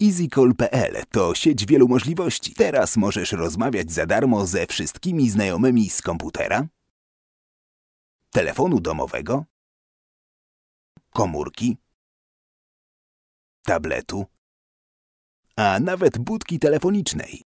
EasyCall.pl to sieć wielu możliwości. Teraz możesz rozmawiać za darmo ze wszystkimi znajomymi z komputera, telefonu domowego, komórki, tabletu, a nawet budki telefonicznej.